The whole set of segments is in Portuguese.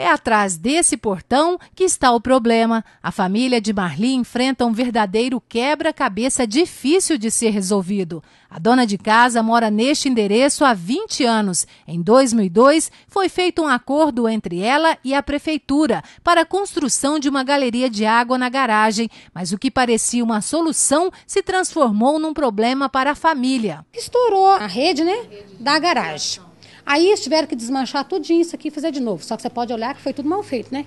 É atrás desse portão que está o problema. A família de Marli enfrenta um verdadeiro quebra-cabeça difícil de ser resolvido. A dona de casa mora neste endereço há 20 anos. Em 2002, foi feito um acordo entre ela e a prefeitura para a construção de uma galeria de água na garagem, mas o que parecia uma solução se transformou num problema para a família. Estourou a rede, né, da garagem. Aí eles tiveram que desmanchar tudo isso aqui e fazer de novo. Só que você pode olhar que foi tudo mal feito, né?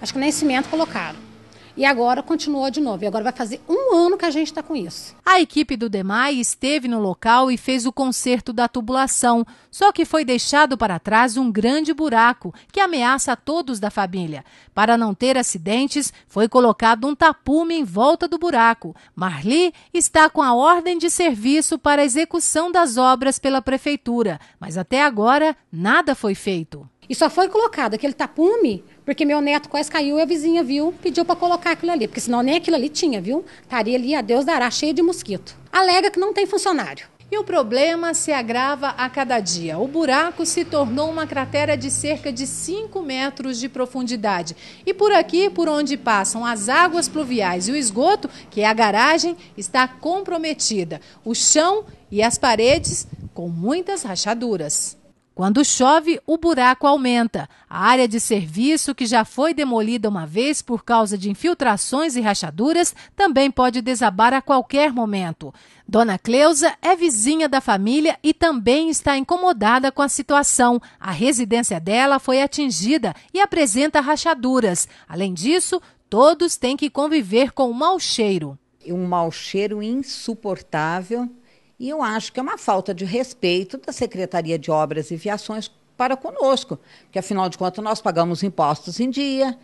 Acho que nem cimento colocaram e agora continuou de novo. E agora vai fazer um ano que a gente está com isso. A equipe do DEMAI esteve no local e fez o conserto da tubulação, só que foi deixado para trás um grande buraco que ameaça a todos da família. Para não ter acidentes, foi colocado um tapume em volta do buraco. Marli está com a ordem de serviço para a execução das obras pela prefeitura, mas até agora nada foi feito. E só foi colocado aquele tapume porque meu neto quase caiu e a vizinha viu, pediu para colocar aquilo ali, porque senão nem aquilo ali tinha, viu? Estaria ali, a Deus dará, cheio de mosquito. Alega que não tem funcionário. E o problema se agrava a cada dia. O buraco se tornou uma cratera de cerca de 5 metros de profundidade. E por aqui, por onde passam as águas pluviais e o esgoto, que é a garagem, está comprometida. O chão e as paredes com muitas rachaduras. Quando chove, o buraco aumenta. A área de serviço, que já foi demolida uma vez por causa de infiltrações e rachaduras, também pode desabar a qualquer momento. Dona Cleusa é vizinha da família e também está incomodada com a situação. A residência dela foi atingida e apresenta rachaduras. Além disso, todos têm que conviver com o mau cheiro. Um mau cheiro insuportável e eu acho que é uma falta de respeito da Secretaria de Obras e Viações para conosco, porque afinal de contas nós pagamos impostos em dia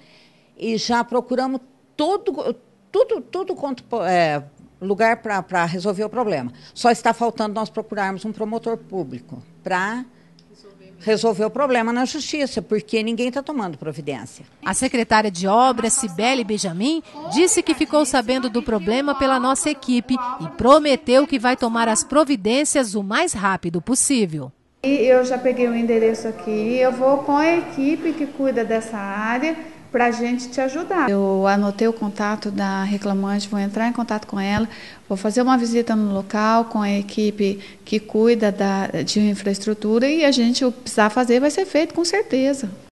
e já procuramos todo, tudo, tudo quanto é, lugar para resolver o problema. Só está faltando nós procurarmos um promotor público para resolver, o problema na justiça, porque ninguém está tomando providência. A secretária de obra, Cibele Benjamin, disse que ficou sabendo do problema pela nossa equipe e prometeu que vai tomar as providências o mais rápido possível. E eu já peguei o endereço aqui, eu vou com a equipe que cuida dessa área para a gente te ajudar. Eu anotei o contato da reclamante, vou entrar em contato com ela, vou fazer uma visita no local com a equipe que cuida da, de infraestrutura e a gente o que precisar fazer vai ser feito com certeza.